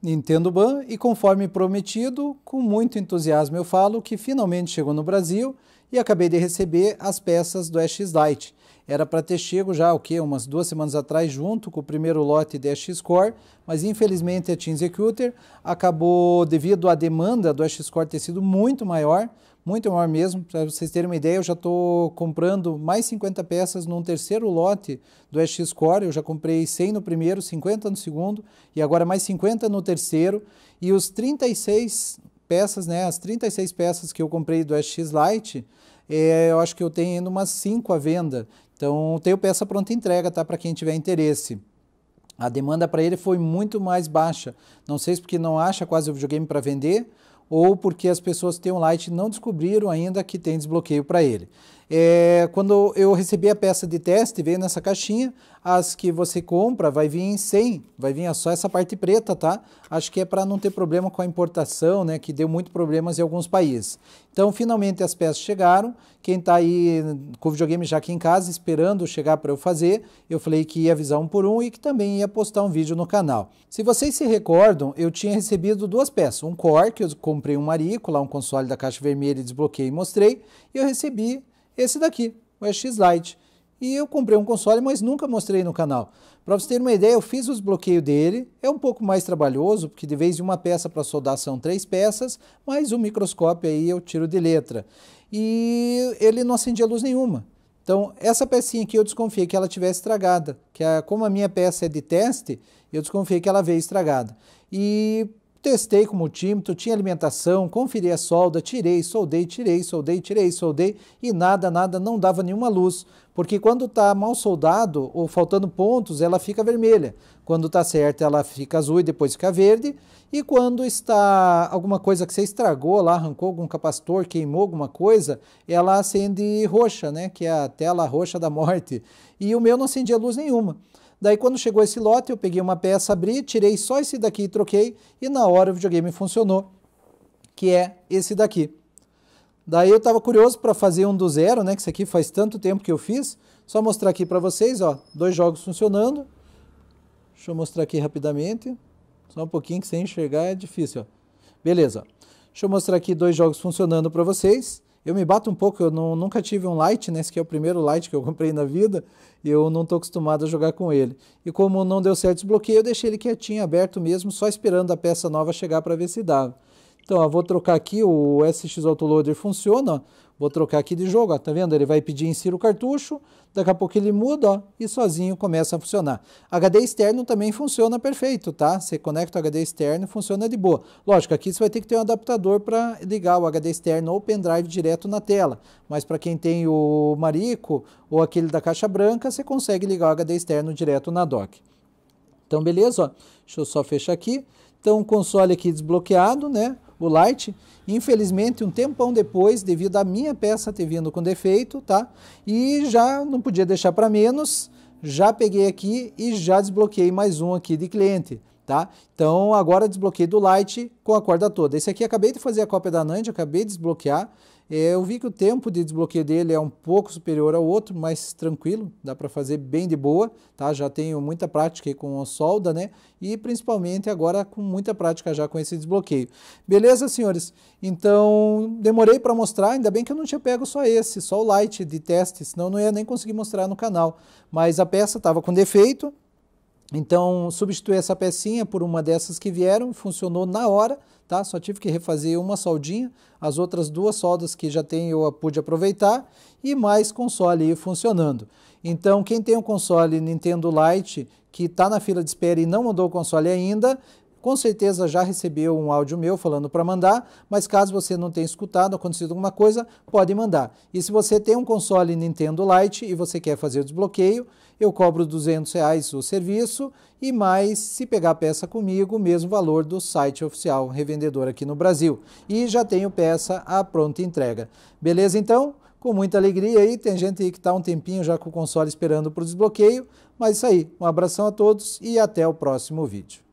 Nintendo Ban e conforme prometido, com muito entusiasmo eu falo que finalmente chegou no Brasil e acabei de receber as peças do EX Lite. Era para ter chego já, o que, umas duas semanas atrás, junto com o primeiro lote da EX Core, mas infelizmente a Team Executor acabou, devido à demanda do EX Core ter sido muito maior, muito maior mesmo. Para vocês terem uma ideia, eu já estou comprando mais 50 peças num terceiro lote do SX Core. Eu já comprei 100 no primeiro, 50 no segundo e agora mais 50 no terceiro. E os 36 peças, né, as 36 peças que eu comprei do SX Lite, é, eu acho que eu tenho ainda umas 5 à venda. Então, tenho peça pronta entrega, tá? Para quem tiver interesse. A demanda para ele foi muito mais baixa. Não sei se porque não acha quase o videogame para vender ou porque as pessoas que têm um light não descobriram ainda que tem desbloqueio para ele. É, quando eu recebi a peça de teste, veio nessa caixinha, as que você compra vai vir sem, vai vir só essa parte preta, tá? Acho que é para não ter problema com a importação, né, que deu muito problemas em alguns países. Então, finalmente as peças chegaram, quem está aí com o videogame já aqui em casa, esperando chegar para eu fazer, eu falei que ia avisar um por um e que também ia postar um vídeo no canal. Se vocês se recordam, eu tinha recebido duas peças, um core, que eu comprei um marico, lá um console da caixa vermelha desbloqueei e mostrei, e eu recebi esse daqui, o X Lite. E eu comprei um console, mas nunca mostrei no canal. Para vocês terem uma ideia, eu fiz o desbloqueio dele. É um pouco mais trabalhoso, porque de vez de uma peça para soldar são três peças, mas o microscópio aí eu tiro de letra. E ele não acendia luz nenhuma. Então, essa pecinha aqui eu desconfiei que ela tivesse estragada, que a, como a minha peça é de teste, eu desconfiei que ela veio estragada. E Testei com multímetro, tinha alimentação, conferi a solda, tirei, soldei, tirei, soldei, tirei, soldei e nada, nada, não dava nenhuma luz. Porque quando está mal soldado ou faltando pontos, ela fica vermelha. Quando está certa, ela fica azul e depois fica verde. E quando está alguma coisa que você estragou lá, arrancou algum capacitor, queimou alguma coisa, ela acende roxa, né? Que é a tela roxa da morte. E o meu não acendia luz nenhuma. Daí quando chegou esse lote, eu peguei uma peça, abri, tirei só esse daqui e troquei, e na hora o videogame funcionou, que é esse daqui. Daí eu estava curioso para fazer um do zero, né, que isso aqui faz tanto tempo que eu fiz. Só mostrar aqui para vocês, ó, dois jogos funcionando. Deixa eu mostrar aqui rapidamente. Só um pouquinho que sem enxergar é difícil, ó. Beleza. Deixa eu mostrar aqui dois jogos funcionando para vocês. Eu me bato um pouco, eu não, nunca tive um light, né? Esse é o primeiro light que eu comprei na vida, e eu não estou acostumado a jogar com ele. E como não deu certo desbloqueio, eu deixei ele quietinho, aberto mesmo, só esperando a peça nova chegar para ver se dava. Então, vou trocar aqui, o SX Autoloader funciona, ó, vou trocar aqui de jogo, ó, tá vendo? Ele vai pedir insira o cartucho, daqui a pouco ele muda ó, e sozinho começa a funcionar. HD externo também funciona perfeito, tá? Você conecta o HD externo e funciona de boa. Lógico, aqui você vai ter que ter um adaptador para ligar o HD externo ou pendrive direto na tela, mas para quem tem o Marico ou aquele da caixa branca, você consegue ligar o HD externo direto na dock. Então, beleza, ó. deixa eu só fechar aqui. Então, o console aqui desbloqueado, né? o Light. Infelizmente, um tempão depois, devido à minha peça ter vindo com defeito, tá? E já não podia deixar para menos, já peguei aqui e já desbloqueei mais um aqui de cliente, tá? Então, agora desbloqueei do Light com a corda toda. Esse aqui acabei de fazer a cópia da Nand, acabei de desbloquear é, eu vi que o tempo de desbloqueio dele é um pouco superior ao outro, mas tranquilo, dá para fazer bem de boa, tá? Já tenho muita prática com a solda, né? E principalmente agora com muita prática já com esse desbloqueio. Beleza, senhores? Então, demorei para mostrar, ainda bem que eu não tinha pego só esse, só o light de teste, senão eu não ia nem conseguir mostrar no canal. Mas a peça estava com defeito, então, substituí essa pecinha por uma dessas que vieram, funcionou na hora, tá? Só tive que refazer uma soldinha, as outras duas soldas que já tem eu pude aproveitar e mais console funcionando. Então, quem tem um console Nintendo Lite que está na fila de espera e não mandou o console ainda, com certeza já recebeu um áudio meu falando para mandar, mas caso você não tenha escutado, acontecido alguma coisa, pode mandar. E se você tem um console Nintendo Lite e você quer fazer o desbloqueio, eu cobro 200 reais o serviço e mais, se pegar a peça comigo, o mesmo valor do site oficial revendedor aqui no Brasil. E já tenho peça à pronta entrega. Beleza então? Com muita alegria aí, tem gente aí que está um tempinho já com o console esperando para o desbloqueio, mas isso aí, um abração a todos e até o próximo vídeo.